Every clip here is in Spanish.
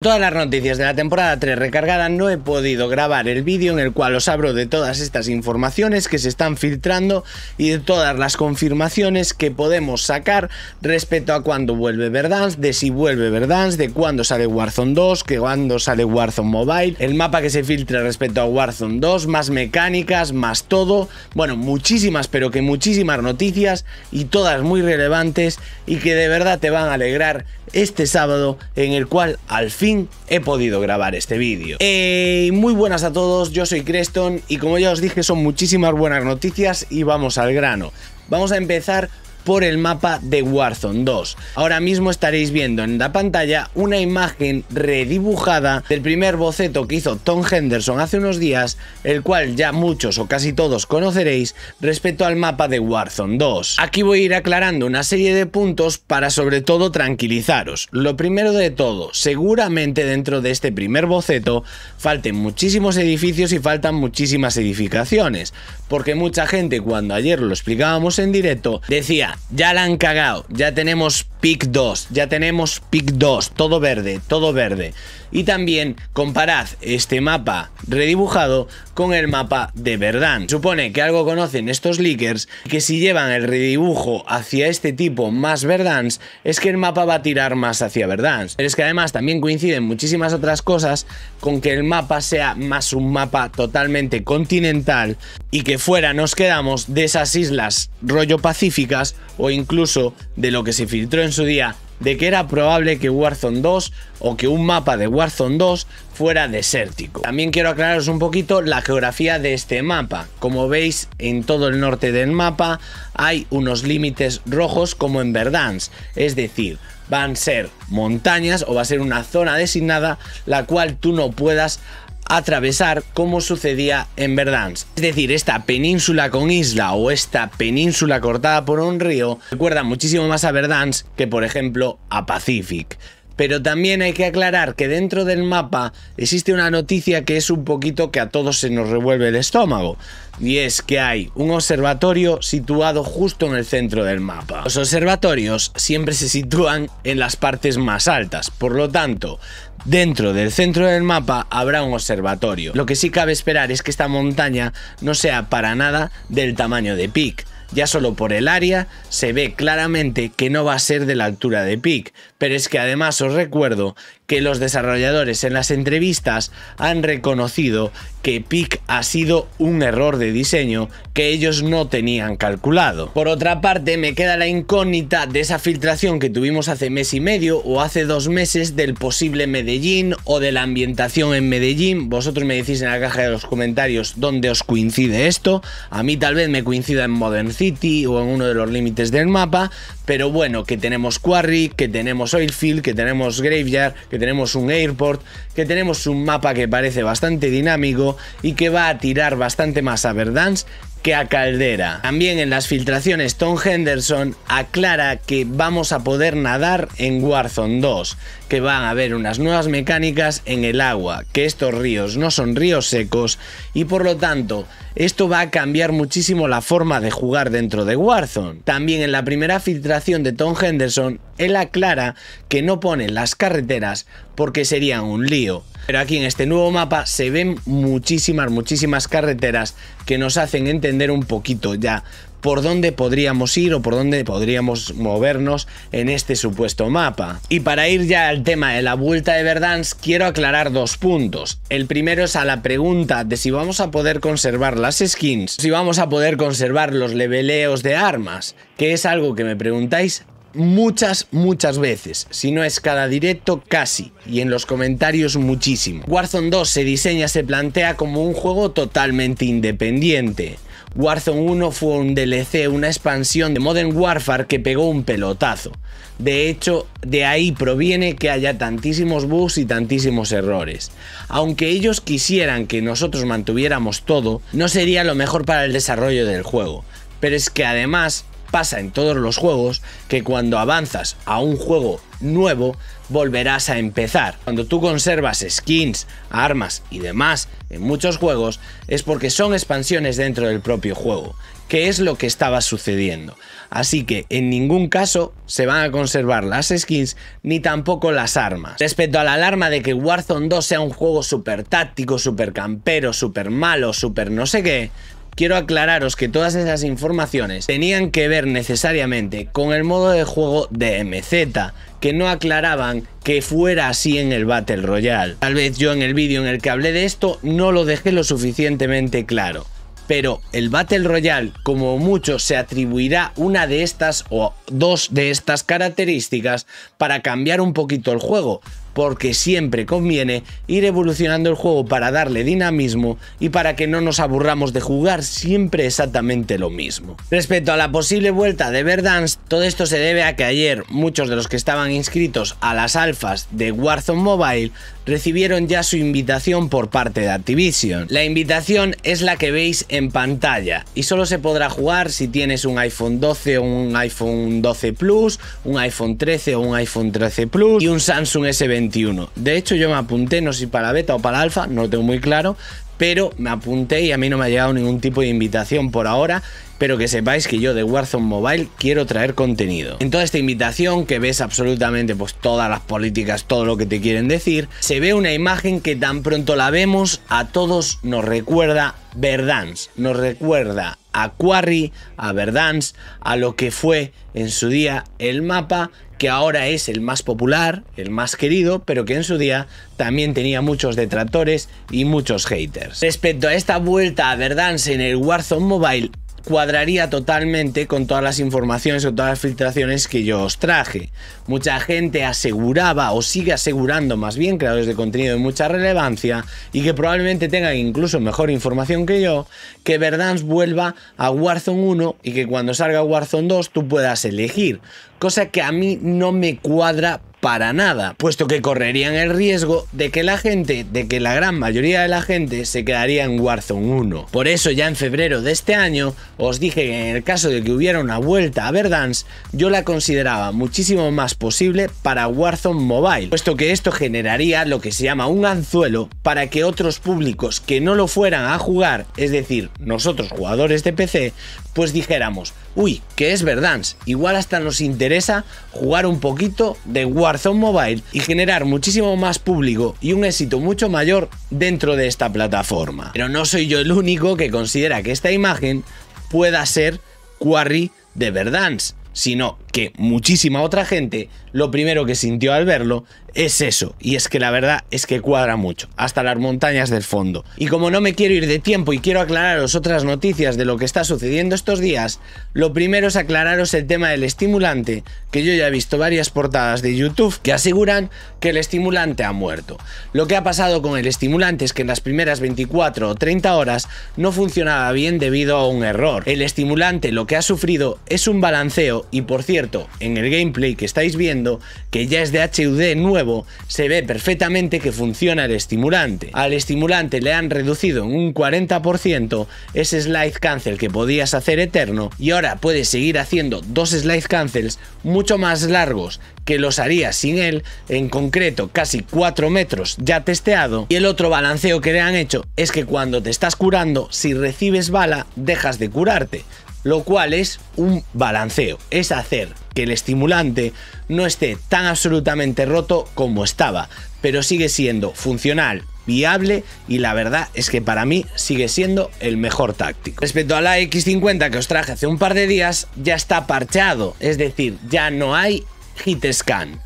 Todas las noticias de la temporada 3 recargada no he podido grabar el vídeo en el cual os abro de todas estas informaciones que se están filtrando y de todas las confirmaciones que podemos sacar respecto a cuándo vuelve Verdance, de si vuelve Verdance, de cuándo sale Warzone 2, que cuándo sale Warzone Mobile, el mapa que se filtra respecto a Warzone 2, más mecánicas, más todo, bueno, muchísimas pero que muchísimas noticias y todas muy relevantes y que de verdad te van a alegrar este sábado en el cual al fin he podido grabar este vídeo. Eh, muy buenas a todos, yo soy Creston y como ya os dije son muchísimas buenas noticias y vamos al grano. Vamos a empezar por el mapa de Warzone 2. Ahora mismo estaréis viendo en la pantalla una imagen redibujada del primer boceto que hizo Tom Henderson hace unos días, el cual ya muchos o casi todos conoceréis respecto al mapa de Warzone 2. Aquí voy a ir aclarando una serie de puntos para sobre todo tranquilizaros. Lo primero de todo, seguramente dentro de este primer boceto falten muchísimos edificios y faltan muchísimas edificaciones, porque mucha gente cuando ayer lo explicábamos en directo decía, ya la han cagado. Ya tenemos pick 2. Ya tenemos pick 2. Todo verde, todo verde y también comparad este mapa redibujado con el mapa de Verdán. Supone que algo conocen estos leakers, que si llevan el redibujo hacia este tipo más Verdans, es que el mapa va a tirar más hacia Verdans. Pero es que además también coinciden muchísimas otras cosas con que el mapa sea más un mapa totalmente continental y que fuera nos quedamos de esas islas rollo pacíficas o incluso de lo que se filtró en su día de que era probable que Warzone 2 o que un mapa de Warzone 2 fuera desértico. También quiero aclararos un poquito la geografía de este mapa. Como veis, en todo el norte del mapa hay unos límites rojos como en Verdansk. es decir, van a ser montañas o va a ser una zona designada la cual tú no puedas atravesar como sucedía en Verdansk. Es decir, esta península con isla o esta península cortada por un río recuerda muchísimo más a Verdansk que por ejemplo a Pacific pero también hay que aclarar que dentro del mapa existe una noticia que es un poquito que a todos se nos revuelve el estómago. Y es que hay un observatorio situado justo en el centro del mapa. Los observatorios siempre se sitúan en las partes más altas, por lo tanto, dentro del centro del mapa habrá un observatorio. Lo que sí cabe esperar es que esta montaña no sea para nada del tamaño de Peak ya solo por el área se ve claramente que no va a ser de la altura de Peak. pero es que además os recuerdo que los desarrolladores en las entrevistas han reconocido que PIC ha sido un error de diseño que ellos no tenían calculado. Por otra parte, me queda la incógnita de esa filtración que tuvimos hace mes y medio o hace dos meses del posible Medellín o de la ambientación en Medellín. Vosotros me decís en la caja de los comentarios dónde os coincide esto. A mí tal vez me coincida en Modern City o en uno de los límites del mapa, pero bueno, que tenemos Quarry, que tenemos Oilfield, que tenemos Graveyard, que tenemos un Airport, que tenemos un mapa que parece bastante dinámico y que va a tirar bastante más a Verdance que a Caldera. También en las filtraciones Tom Henderson aclara que vamos a poder nadar en Warzone 2 que van a haber unas nuevas mecánicas en el agua, que estos ríos no son ríos secos y por lo tanto esto va a cambiar muchísimo la forma de jugar dentro de Warzone. También en la primera filtración de Tom Henderson, él aclara que no pone las carreteras porque serían un lío. Pero aquí en este nuevo mapa se ven muchísimas, muchísimas carreteras que nos hacen entender un poquito ya por dónde podríamos ir o por dónde podríamos movernos en este supuesto mapa. Y para ir ya al tema de la vuelta de Verdans, quiero aclarar dos puntos. El primero es a la pregunta de si vamos a poder conservar las skins, si vamos a poder conservar los leveleos de armas, que es algo que me preguntáis muchas, muchas veces. Si no es cada directo, casi. Y en los comentarios muchísimo. Warzone 2 se diseña, se plantea como un juego totalmente independiente. Warzone 1 fue un DLC, una expansión de Modern Warfare que pegó un pelotazo. De hecho, de ahí proviene que haya tantísimos bugs y tantísimos errores. Aunque ellos quisieran que nosotros mantuviéramos todo, no sería lo mejor para el desarrollo del juego. Pero es que además pasa en todos los juegos que cuando avanzas a un juego nuevo volverás a empezar. Cuando tú conservas skins, armas y demás en muchos juegos es porque son expansiones dentro del propio juego, que es lo que estaba sucediendo. Así que en ningún caso se van a conservar las skins ni tampoco las armas. Respecto a la alarma de que Warzone 2 sea un juego súper táctico, súper campero, súper malo, súper no sé qué, quiero aclararos que todas esas informaciones tenían que ver necesariamente con el modo de juego de MZ, que no aclaraban que fuera así en el Battle Royale. Tal vez yo en el vídeo en el que hablé de esto no lo dejé lo suficientemente claro. Pero el Battle Royale, como mucho, se atribuirá una de estas o dos de estas características para cambiar un poquito el juego, porque siempre conviene ir evolucionando el juego para darle dinamismo y para que no nos aburramos de jugar siempre exactamente lo mismo. Respecto a la posible vuelta de Verdance, todo esto se debe a que ayer muchos de los que estaban inscritos a las alfas de Warzone Mobile recibieron ya su invitación por parte de Activision. La invitación es la que veis en pantalla y solo se podrá jugar si tienes un iPhone 12 o un iPhone 12 Plus, un iPhone 13 o un iPhone 13 Plus y un Samsung S20 de hecho, yo me apunté, no sé si para beta o para alfa, no lo tengo muy claro, pero me apunté y a mí no me ha llegado ningún tipo de invitación por ahora. Pero que sepáis que yo de Warzone Mobile quiero traer contenido. En toda esta invitación que ves absolutamente pues todas las políticas, todo lo que te quieren decir, se ve una imagen que tan pronto la vemos a todos nos recuerda Verdance, nos recuerda a Quarry, a Verdance, a lo que fue en su día el mapa que ahora es el más popular, el más querido, pero que en su día también tenía muchos detractores y muchos haters. Respecto a esta vuelta a Verdance en el Warzone Mobile, cuadraría totalmente con todas las informaciones o todas las filtraciones que yo os traje. Mucha gente aseguraba o sigue asegurando más bien creadores de contenido de mucha relevancia y que probablemente tengan incluso mejor información que yo, que Verdance vuelva a Warzone 1 y que cuando salga Warzone 2 tú puedas elegir. Cosa que a mí no me cuadra para nada, puesto que correrían el riesgo de que la gente, de que la gran mayoría de la gente se quedaría en Warzone 1. Por eso ya en febrero de este año os dije que en el caso de que hubiera una vuelta a Verdance, yo la consideraba muchísimo más posible para Warzone Mobile, puesto que esto generaría lo que se llama un anzuelo para que otros públicos que no lo fueran a jugar, es decir, nosotros jugadores de PC, pues dijéramos, uy, que es Verdance, igual hasta nos interesa jugar un poquito de Warzone Mobile y generar muchísimo más público y un éxito mucho mayor dentro de esta plataforma. Pero no soy yo el único que considera que esta imagen pueda ser Quarry de verdad sino que muchísima otra gente, lo primero que sintió al verlo es eso, y es que la verdad es que cuadra mucho, hasta las montañas del fondo. Y como no me quiero ir de tiempo y quiero aclararos otras noticias de lo que está sucediendo estos días, lo primero es aclararos el tema del estimulante, que yo ya he visto varias portadas de YouTube que aseguran que el estimulante ha muerto. Lo que ha pasado con el estimulante es que en las primeras 24 o 30 horas no funcionaba bien debido a un error. El estimulante lo que ha sufrido es un balanceo y por cierto, en el gameplay que estáis viendo, que ya es de HUD nuevo, se ve perfectamente que funciona el estimulante. Al estimulante le han reducido en un 40% ese slide cancel que podías hacer eterno y ahora puedes seguir haciendo dos slide cancels mucho más largos que los harías sin él, en concreto casi 4 metros ya testeado. Y el otro balanceo que le han hecho es que cuando te estás curando, si recibes bala, dejas de curarte lo cual es un balanceo, es hacer que el estimulante no esté tan absolutamente roto como estaba, pero sigue siendo funcional, viable y la verdad es que para mí sigue siendo el mejor táctico. Respecto a la X50 que os traje hace un par de días, ya está parchado, es decir, ya no hay hit scan.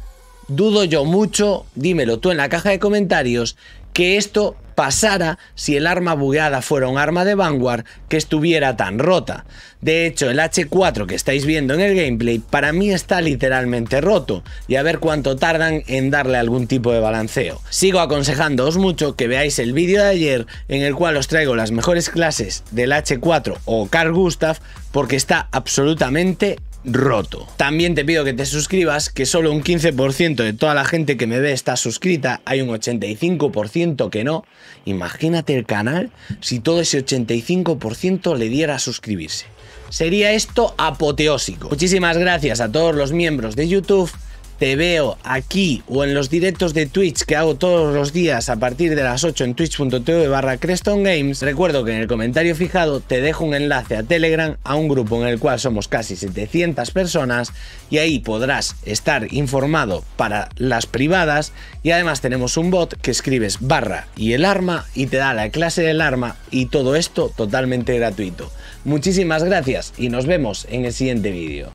Dudo yo mucho, dímelo tú en la caja de comentarios, que esto pasara si el arma bugueada fuera un arma de Vanguard que estuviera tan rota. De hecho, el H4 que estáis viendo en el gameplay para mí está literalmente roto y a ver cuánto tardan en darle algún tipo de balanceo. Sigo aconsejándoos mucho que veáis el vídeo de ayer en el cual os traigo las mejores clases del H4 o Carl Gustav porque está absolutamente roto. También te pido que te suscribas, que solo un 15% de toda la gente que me ve está suscrita, hay un 85% que no. Imagínate el canal si todo ese 85% le diera a suscribirse. Sería esto apoteósico. Muchísimas gracias a todos los miembros de YouTube te veo aquí o en los directos de Twitch que hago todos los días a partir de las 8 en twitch.tv barra Creston Games. Recuerdo que en el comentario fijado te dejo un enlace a Telegram a un grupo en el cual somos casi 700 personas y ahí podrás estar informado para las privadas y además tenemos un bot que escribes barra y el arma y te da la clase del arma y todo esto totalmente gratuito. Muchísimas gracias y nos vemos en el siguiente vídeo.